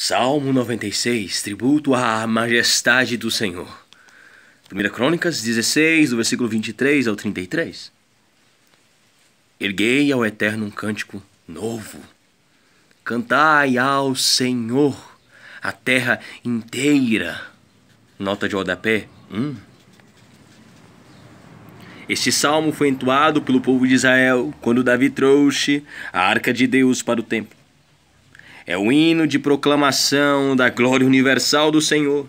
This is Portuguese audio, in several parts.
Salmo 96, tributo à majestade do Senhor. 1 Crônicas 16, do versículo 23 ao 33. Erguei ao Eterno um cântico novo. Cantai ao Senhor, a terra inteira. Nota de rodapé 1. Este salmo foi entoado pelo povo de Israel quando Davi trouxe a arca de Deus para o templo. É o hino de proclamação da glória universal do Senhor.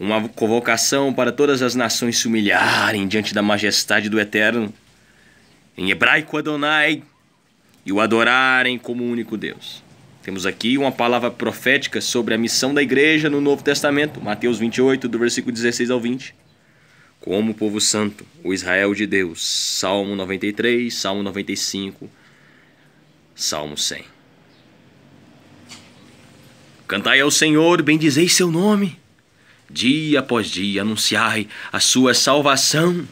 Uma convocação para todas as nações se humilharem diante da majestade do Eterno. Em hebraico Adonai, e o adorarem como único Deus. Temos aqui uma palavra profética sobre a missão da igreja no Novo Testamento, Mateus 28, do versículo 16 ao 20. Como o povo santo, o Israel de Deus. Salmo 93, Salmo 95, Salmo 100. Cantai ao Senhor, bendizei seu nome. Dia após dia anunciai a sua salvação.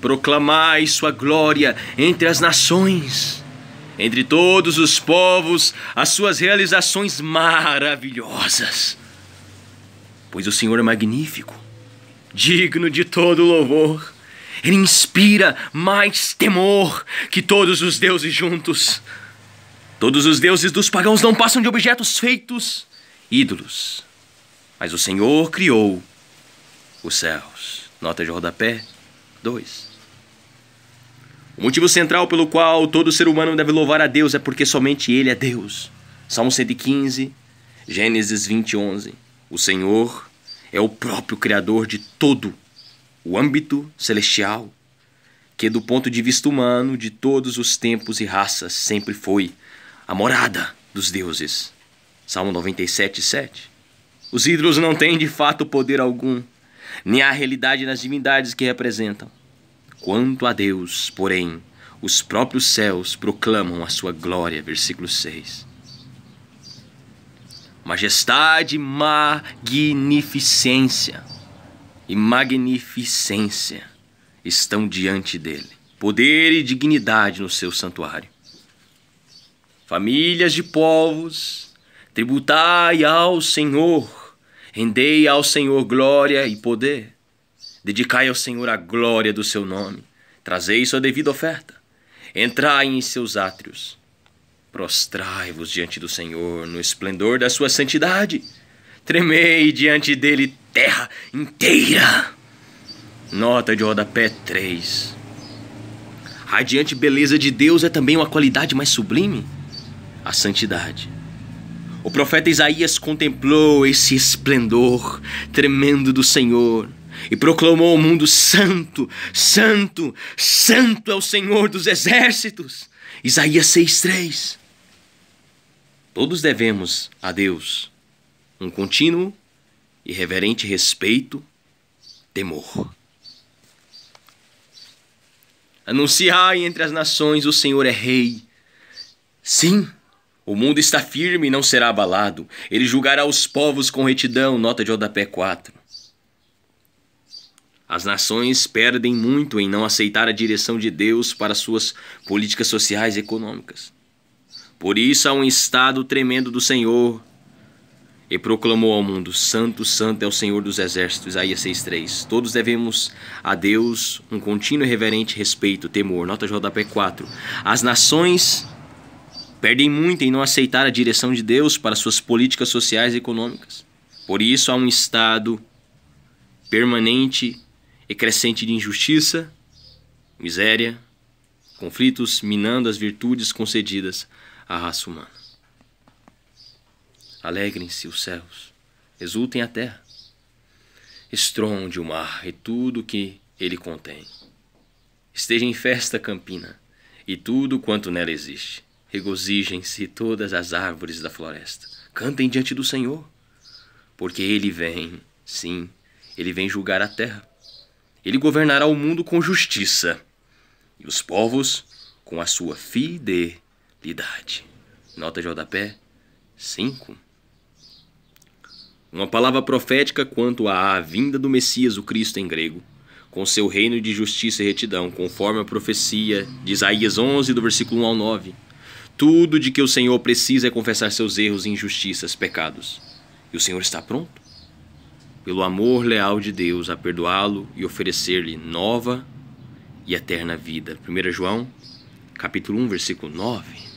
Proclamai sua glória entre as nações, entre todos os povos, as suas realizações maravilhosas. Pois o Senhor é magnífico, digno de todo louvor. Ele inspira mais temor que todos os deuses juntos. Todos os deuses dos pagãos não passam de objetos feitos, ídolos. Mas o Senhor criou os céus. Nota de rodapé 2. O motivo central pelo qual todo ser humano deve louvar a Deus é porque somente Ele é Deus. Salmo 115, Gênesis 20, 11. O Senhor é o próprio Criador de todo o âmbito celestial, que do ponto de vista humano, de todos os tempos e raças, sempre foi a morada dos deuses. Salmo 97, 7. Os ídolos não têm de fato poder algum, nem há realidade nas divindades que representam. Quanto a Deus, porém, os próprios céus proclamam a sua glória. Versículo 6. Majestade, magnificência e magnificência estão diante dele. Poder e dignidade no seu santuário. Famílias de povos, tributai ao Senhor, rendei ao Senhor glória e poder. Dedicai ao Senhor a glória do seu nome, trazei sua devida oferta. Entrai em seus átrios, prostrai-vos diante do Senhor no esplendor da sua santidade. Tremei diante dele terra inteira. Nota de rodapé 3. A radiante beleza de Deus é também uma qualidade mais sublime? a santidade. O profeta Isaías contemplou esse esplendor tremendo do Senhor e proclamou ao mundo: Santo, Santo, Santo é o Senhor dos exércitos. Isaías 6,3. Todos devemos a Deus um contínuo e reverente respeito, temor. Anunciai entre as nações: o Senhor é Rei. Sim, o mundo está firme e não será abalado. Ele julgará os povos com retidão. Nota de rodapé 4. As nações perdem muito em não aceitar a direção de Deus para suas políticas sociais e econômicas. Por isso há um estado tremendo do Senhor e proclamou ao mundo: Santo, Santo é o Senhor dos Exércitos. Isaías 6,3. Todos devemos a Deus um contínuo e reverente respeito, temor. Nota de rodapé 4. As nações Perdem muito em não aceitar a direção de Deus para suas políticas sociais e econômicas. Por isso há um estado permanente e crescente de injustiça, miséria, conflitos minando as virtudes concedidas à raça humana. Alegrem-se os céus, exultem a terra, estronde o mar e tudo o que ele contém. Esteja em festa, Campina, e tudo quanto nela existe. Regozijem-se todas as árvores da floresta. Cantem diante do Senhor, porque ele vem, sim, ele vem julgar a terra. Ele governará o mundo com justiça e os povos com a sua fidelidade. Nota de rodapé 5. Uma palavra profética quanto à vinda do Messias, o Cristo em grego, com seu reino de justiça e retidão, conforme a profecia de Isaías 11, do versículo 1 ao 9. Tudo de que o Senhor precisa é confessar seus erros, injustiças, pecados. E o Senhor está pronto, pelo amor leal de Deus, a perdoá-lo e oferecer-lhe nova e eterna vida. 1 João, capítulo 1, versículo 9.